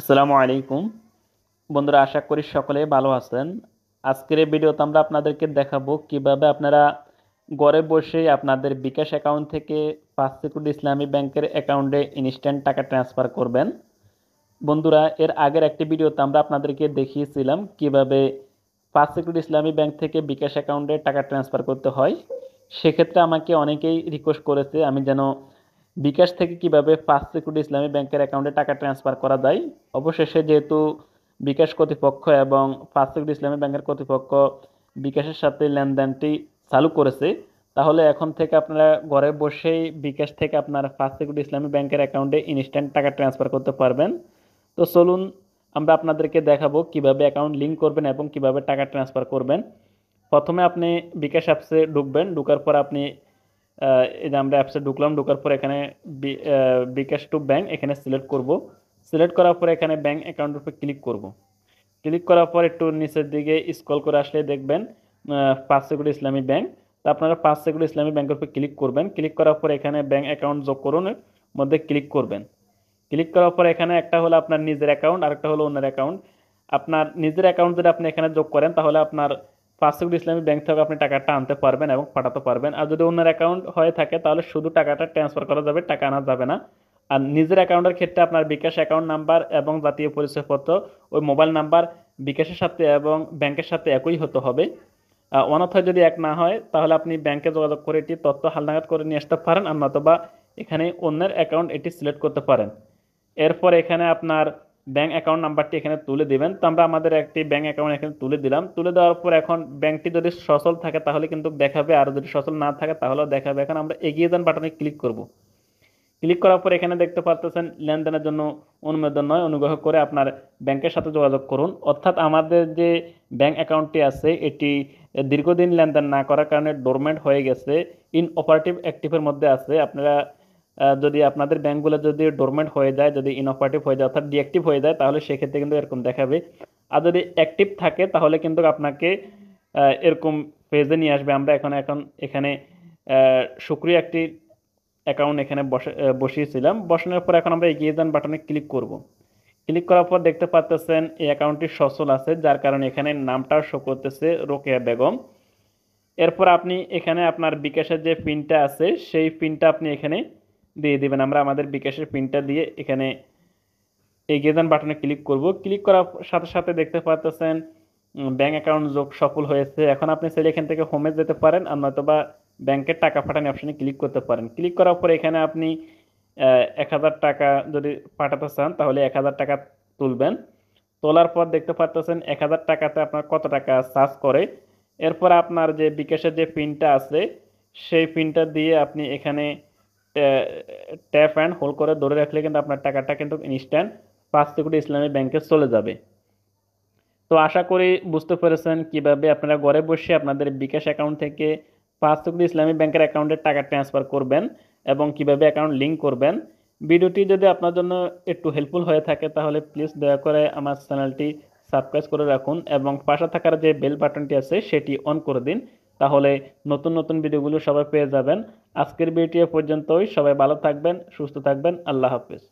আসসালামু আলাইকুম বন্ধুরা আশা করি সকলে ভালো আছেন আজকের এই ভিডিওতে আমরা আপনাদেরকে দেখাবো কিভাবে আপনারা ঘরে বসে আপনাদের বিকাশ অ্যাকাউন্ট থেকে ফার্স্ট সিকিউরিটি ইসলামী ব্যাংকের অ্যাকাউন্টে ইনস্ট্যান্ট টাকা ট্রান্সফার করবেন বন্ধুরা এর আগের একটি ভিডিওতে আমরা আপনাদেরকে দেখিয়েছিলাম কিভাবে ফার্স্ট সিকিউরিটি ইসলামী ব্যাংক থেকে বিকাশ অ্যাকাউন্টে টাকা ট্রান্সফার করতে হয় সেক্ষেত্রে আমাকে অনেকেই রিকোয়েস্ট করেছে আমি যেন বিকাশ থেকে কিভাবে ফার্স্ট সিকিউরিটি ইসলামী ব্যাংকের অ্যাকাউন্টে টাকা ট্রান্সফার করা যায় অবশেষে যেহেতু বিকাশ কর্তৃপক্ষ এবং ফার্স্ট সিকিউরিটি ইসলামী ব্যাংকের কর্তৃপক্ষ বিকাশের সাথে লেনদেনটি চালু করেছে তাহলে এখন থেকে আপনারা ঘরে বসেই বিকাশ থেকে আপনার ফার্স্ট সিকিউরিটি ইসলামী ব্যাংকের অ্যাকাউন্টে ইনস্ট্যান্ট টাকা ট্রান্সফার করতে পারবেন তো চলুন আমরা আপনাদেরকে দেখাবো কিভাবে অ্যাকাউন্ট লিঙ্ক করবেন এবং কিভাবে টাকা ট্রান্সফার করবেন প্রথমে আপনি বিকাশ অ্যাপসে ঢুকবেন ঢুকার পর আপনি এই যে আমরা অ্যাপসে ঢুকলাম ঢোকার পর এখানে বিকাশ টু ব্যাঙ্ক এখানে সিলেক্ট করব সিলেক্ট করার পর এখানে ব্যাঙ্ক অ্যাকাউন্টের উপর ক্লিক করব ক্লিক করার পর একটু নিচের দিকে স্ক্রল করে আসলে দেখবেন পাঁচ সেকুড়ি ইসলামী ব্যাঙ্ক তা আপনারা পাঁচ সেকুড়ি ইসলামী ব্যাঙ্কের উপর ক্লিক করবেন ক্লিক করার পর এখানে ব্যাঙ্ক অ্যাকাউন্ট যোগ করুন মধ্যে ক্লিক করবেন ক্লিক করার পর এখানে একটা হলো আপনার নিজের অ্যাকাউন্ট আরেকটা হলো অন্যের অ্যাকাউন্ট আপনার নিজের অ্যাকাউন্ট যদি আপনি এখানে যোগ করেন তাহলে আপনার পাঁচশো কোটি ইসলামী ব্যাংক থেকে আপনি টাকাটা আনতে পারবেন এবং পাঠাতে পারবেন আর যদি অন্যের অ্যাকাউন্ট হয়ে থাকে তাহলে শুধু টাকাটা ট্রান্সফার করা যাবে টাকা আনা যাবে না আর নিজের অ্যাকাউন্টের ক্ষেত্রে আপনার বিকাশ অ্যাকাউন্ট নাম্বার এবং জাতীয় পরিচয়পত্র ওই মোবাইল নাম্বার বিকাশের সাথে এবং ব্যাংকের সাথে একই হতে হবে অনথায় যদি এক না হয় তাহলে আপনি ব্যাংকে যোগাযোগ করে এটি তথ্য হালনাগাদ করে নিয়ে আসতে পারেন আর নতবা এখানে অন্যের অ্যাকাউন্ট এটি সিলেক্ট করতে পারেন এরপর এখানে আপনার ব্যাঙ্ক অ্যাকাউন্ট নাম্বারটি এখানে তুলে দেবেন তো আমরা আমাদের একটি ব্যাঙ্ক অ্যাকাউন্ট এখানে তুলে দিলাম তুলে দেওয়ার পর এখন ব্যাঙ্কটি যদি সচল থাকে তাহলে কিন্তু দেখাবে আর যদি সচল না থাকে তাহলেও দেখাবে এখন আমরা এগিয়ে যান বাটনে ক্লিক করব ক্লিক করার পর এখানে দেখতে পারতেছেন লেনদেনের জন্য অনুমোদন নয় অনুগ্রহ করে আপনার ব্যাংকের সাথে যোগাযোগ করুন অর্থাৎ আমাদের যে ব্যাংক অ্যাকাউন্টটি আছে এটি দীর্ঘদিন লেনদেন না করার কারণে ডোরমেন্ট হয়ে গেছে ইনঅপারেটিভ অ্যাক্টিভের মধ্যে আছে আপনারা যদি আপনাদের ব্যাংকগুলো যদি ডোরমেন্ট হয়ে যায় যদি ইনঅপারেটিভ হয়ে যায় অর্থাৎ ডিঅ্যাক্টিভ হয়ে যায় তাহলে সেক্ষেত্রে কিন্তু এরকম দেখাবে আর যদি অ্যাক্টিভ থাকে তাহলে কিন্তু আপনাকে এরকম পেজে নিয়ে আসবে আমরা এখন এখন এখানে সুক্রিয় একটি অ্যাকাউন্ট এখানে বসে বসিয়েছিলাম বসানোর পর এখন আমরা এগিয়ে যান বাটনে ক্লিক করব ক্লিক করার পর দেখতে পাচ্তেছেন এই অ্যাকাউন্টটি সচল আছে যার কারণে এখানে নামটা শো করতেছে রোকেয়া বেগম এরপর আপনি এখানে আপনার বিকাশের যে পিনটা আছে সেই পিনটা আপনি এখানে দিয়ে দেবেন আমরা আমাদের বিকাশের পিনটা দিয়ে এখানে এই গেদান বাটনে ক্লিক করব ক্লিক করার সাথে সাথে দেখতে পাচ্ছেন ব্যাঙ্ক অ্যাকাউন্ট যোগ সফল হয়েছে এখন আপনি চাইলে এখান থেকে হোমে যেতে পারেন আর নয়তোবা ব্যাংকের টাকা পাঠানো অপশানে ক্লিক করতে পারেন ক্লিক করার পরে এখানে আপনি এক হাজার টাকা যদি পাঠাতে চান তাহলে এক হাজার টাকা তুলবেন তোলার পর দেখতে পাচ্ছেন এক হাজার টাকাতে আপনার কত টাকা চার্জ করে এরপর আপনার যে বিকাশের যে পিনটা আছে সেই পিনটা দিয়ে আপনি এখানে ট্যাপ অ্যান্ড হোল্ড করে ধরে রাখলে কিন্তু আপনার টাকাটা কিন্তু ইনস্ট্যান্ট পাঁচ কোটি ইসলামী ব্যাংকে চলে যাবে তো আশা করি বুঝতে পেরেছেন কিভাবে আপনারা ঘরে বসে আপনাদের বিকাশ অ্যাকাউন্ট থেকে পাঁচ কোটি ইসলামী ব্যাংকের অ্যাকাউন্টে টাকা ট্রান্সফার করবেন এবং কিভাবে অ্যাকাউন্ট লিঙ্ক করবেন ভিডিওটি যদি আপনার জন্য একটু হেল্পফুল হয়ে থাকে তাহলে প্লিজ দয়া করে আমার চ্যানেলটি সাবস্ক্রাইব করে রাখুন এবং পাশে থাকার যে বেল বাটনটি আছে সেটি অন করে দিন তাহলে নতুন নতুন ভিডিওগুলো সবাই পেয়ে যাবেন আজকের ভিডিও পর্যন্তই সবাই ভালো থাকবেন সুস্থ থাকবেন আল্লাহ হাফিজ